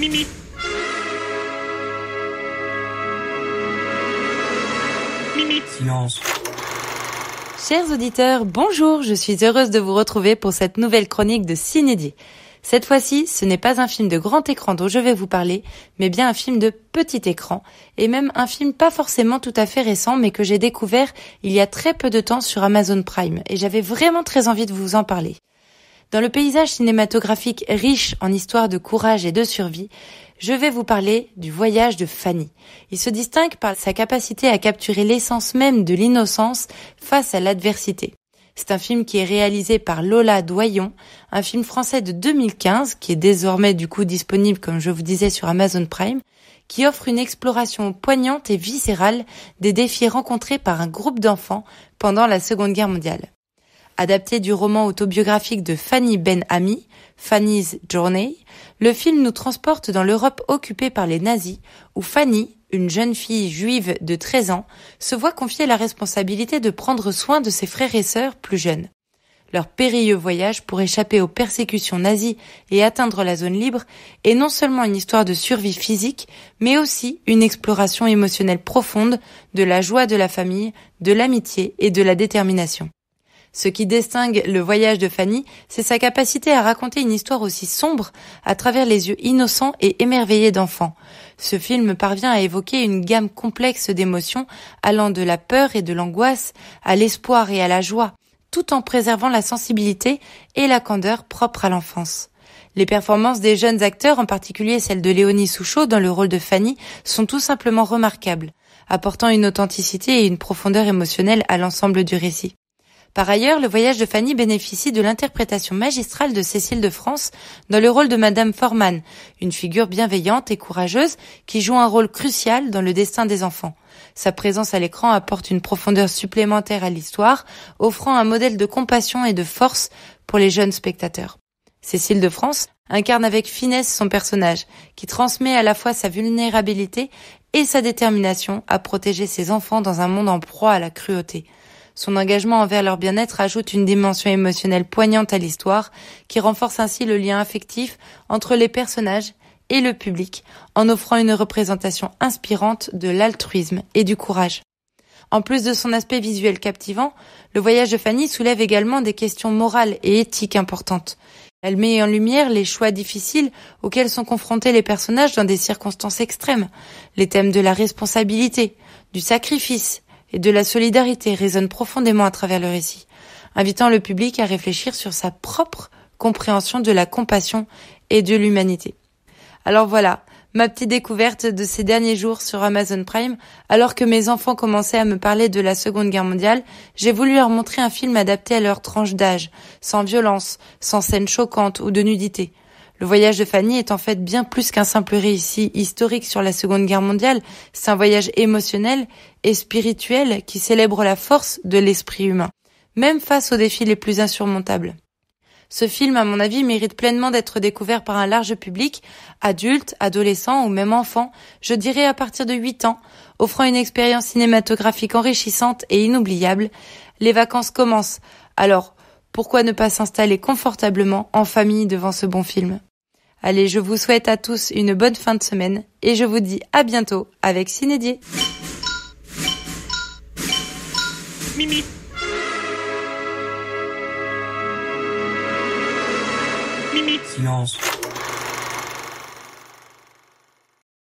Mimi. Silence. Chers auditeurs, bonjour, je suis heureuse de vous retrouver pour cette nouvelle chronique de Cinédie. Cette fois-ci, ce n'est pas un film de grand écran dont je vais vous parler, mais bien un film de petit écran, et même un film pas forcément tout à fait récent, mais que j'ai découvert il y a très peu de temps sur Amazon Prime, et j'avais vraiment très envie de vous en parler. Dans le paysage cinématographique riche en histoires de courage et de survie, je vais vous parler du voyage de Fanny. Il se distingue par sa capacité à capturer l'essence même de l'innocence face à l'adversité. C'est un film qui est réalisé par Lola Doyon, un film français de 2015 qui est désormais du coup disponible comme je vous disais sur Amazon Prime, qui offre une exploration poignante et viscérale des défis rencontrés par un groupe d'enfants pendant la Seconde Guerre mondiale adapté du roman autobiographique de Fanny Ben Ami, Fanny's Journey, le film nous transporte dans l'Europe occupée par les nazis, où Fanny, une jeune fille juive de 13 ans, se voit confier la responsabilité de prendre soin de ses frères et sœurs plus jeunes. Leur périlleux voyage pour échapper aux persécutions nazies et atteindre la zone libre est non seulement une histoire de survie physique, mais aussi une exploration émotionnelle profonde de la joie de la famille, de l'amitié et de la détermination. Ce qui distingue le voyage de Fanny, c'est sa capacité à raconter une histoire aussi sombre à travers les yeux innocents et émerveillés d'enfants. Ce film parvient à évoquer une gamme complexe d'émotions allant de la peur et de l'angoisse à l'espoir et à la joie, tout en préservant la sensibilité et la candeur propres à l'enfance. Les performances des jeunes acteurs, en particulier celle de Léonie Souchot dans le rôle de Fanny, sont tout simplement remarquables, apportant une authenticité et une profondeur émotionnelle à l'ensemble du récit. Par ailleurs, le voyage de Fanny bénéficie de l'interprétation magistrale de Cécile de France dans le rôle de Madame Forman, une figure bienveillante et courageuse qui joue un rôle crucial dans le destin des enfants. Sa présence à l'écran apporte une profondeur supplémentaire à l'histoire, offrant un modèle de compassion et de force pour les jeunes spectateurs. Cécile de France incarne avec finesse son personnage, qui transmet à la fois sa vulnérabilité et sa détermination à protéger ses enfants dans un monde en proie à la cruauté. Son engagement envers leur bien-être ajoute une dimension émotionnelle poignante à l'histoire, qui renforce ainsi le lien affectif entre les personnages et le public, en offrant une représentation inspirante de l'altruisme et du courage. En plus de son aspect visuel captivant, le voyage de Fanny soulève également des questions morales et éthiques importantes. Elle met en lumière les choix difficiles auxquels sont confrontés les personnages dans des circonstances extrêmes, les thèmes de la responsabilité, du sacrifice et de la solidarité résonne profondément à travers le récit, invitant le public à réfléchir sur sa propre compréhension de la compassion et de l'humanité. Alors voilà, ma petite découverte de ces derniers jours sur Amazon Prime, alors que mes enfants commençaient à me parler de la Seconde Guerre mondiale, j'ai voulu leur montrer un film adapté à leur tranche d'âge, sans violence, sans scènes choquantes ou de nudité. Le voyage de Fanny est en fait bien plus qu'un simple récit historique sur la Seconde Guerre mondiale, c'est un voyage émotionnel et spirituel qui célèbre la force de l'esprit humain, même face aux défis les plus insurmontables. Ce film, à mon avis, mérite pleinement d'être découvert par un large public, adultes, adolescents ou même enfants, je dirais à partir de 8 ans, offrant une expérience cinématographique enrichissante et inoubliable. Les vacances commencent, alors pourquoi ne pas s'installer confortablement en famille devant ce bon film Allez, je vous souhaite à tous une bonne fin de semaine et je vous dis à bientôt avec Cinédier. Mimi. Mimi.